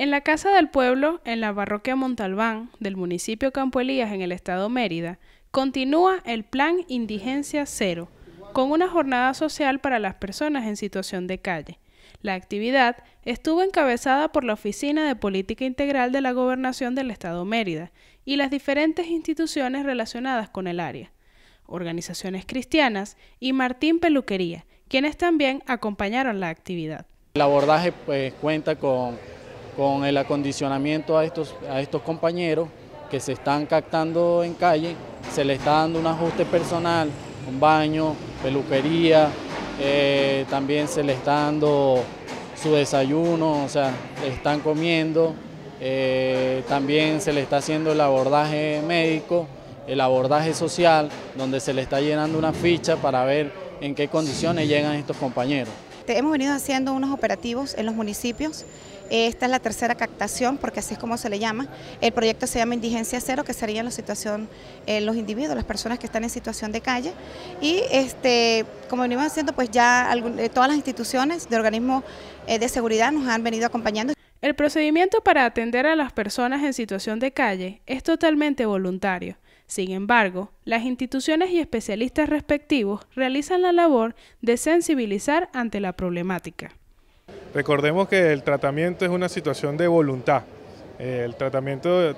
En la Casa del Pueblo, en la Barroquia Montalbán, del municipio Campo en el estado Mérida, continúa el Plan Indigencia Cero, con una jornada social para las personas en situación de calle. La actividad estuvo encabezada por la Oficina de Política Integral de la Gobernación del Estado Mérida y las diferentes instituciones relacionadas con el área, organizaciones cristianas y Martín Peluquería, quienes también acompañaron la actividad. El abordaje pues, cuenta con con el acondicionamiento a estos, compañeros que se están captando en calle, se le está dando un ajuste personal, un baño, peluquería, eh, también se le está dando su desayuno, o sea, están comiendo, eh, también se le está haciendo el abordaje médico, el abordaje social, donde se le está llenando una ficha para ver en qué condiciones llegan estos compañeros. Este, hemos venido haciendo unos operativos en los municipios. Esta es la tercera captación, porque así es como se le llama. El proyecto se llama Indigencia Cero, que serían la situación, eh, los individuos, las personas que están en situación de calle. Y este, como venimos haciendo, pues ya eh, todas las instituciones de organismos eh, de seguridad nos han venido acompañando. El procedimiento para atender a las personas en situación de calle es totalmente voluntario sin embargo, las instituciones y especialistas respectivos realizan la labor de sensibilizar ante la problemática. Recordemos que el tratamiento es una situación de voluntad. Eh, el tratamiento de,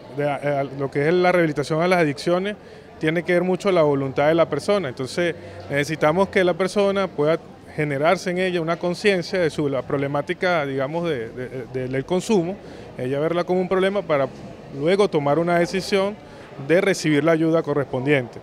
lo que es la rehabilitación a las adicciones tiene que ver mucho la voluntad de la persona. Entonces necesitamos que la persona pueda generarse en ella una conciencia de su la problemática, digamos, del consumo, ella verla como un problema para luego tomar una decisión de recibir la ayuda correspondiente.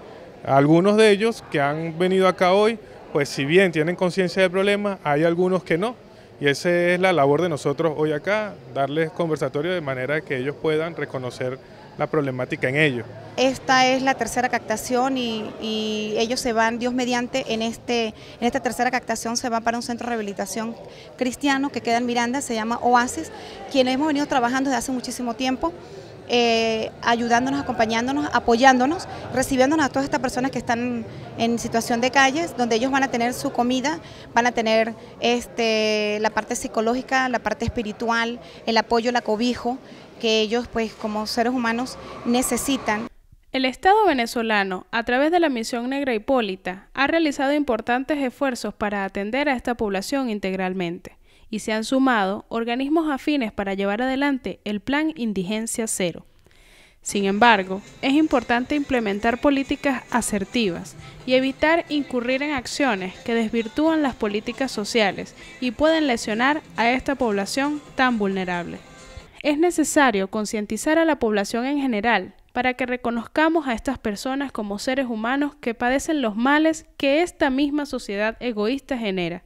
Algunos de ellos que han venido acá hoy, pues si bien tienen conciencia del problema, hay algunos que no. Y esa es la labor de nosotros hoy acá, darles conversatorio de manera que ellos puedan reconocer la problemática en ellos. Esta es la tercera captación y, ellos se van, Dios mediante, en, este, en esta tercera captación se van para un centro de rehabilitación cristiano que queda en Miranda, se llama Oasis, quienes hemos venido trabajando desde hace muchísimo tiempo. Eh, ayudándonos, acompañándonos, apoyándonos, recibiéndonos a todas estas personas que están en situación de calles, donde ellos van a tener su comida, van a tener este, la parte psicológica, la parte espiritual, el apoyo, la cobijo que ellos pues como seres humanos necesitan. El Estado venezolano, a través de la Misión Negra Hipólita, ha realizado importantes esfuerzos para atender a esta población integralmente y se han sumado organismos afines para llevar adelante el Plan Indigencia Cero. Sin embargo, es importante implementar políticas asertivas y evitar incurrir en acciones que desvirtúan las políticas sociales y pueden lesionar a esta población tan vulnerable. Es necesario concientizar a la población en general para que reconozcamos a estas personas como seres humanos que padecen los males que esta misma sociedad egoísta genera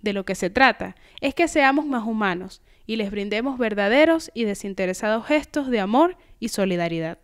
de lo que se trata es que seamos más humanos y les brindemos verdaderos y desinteresados gestos de amor y solidaridad.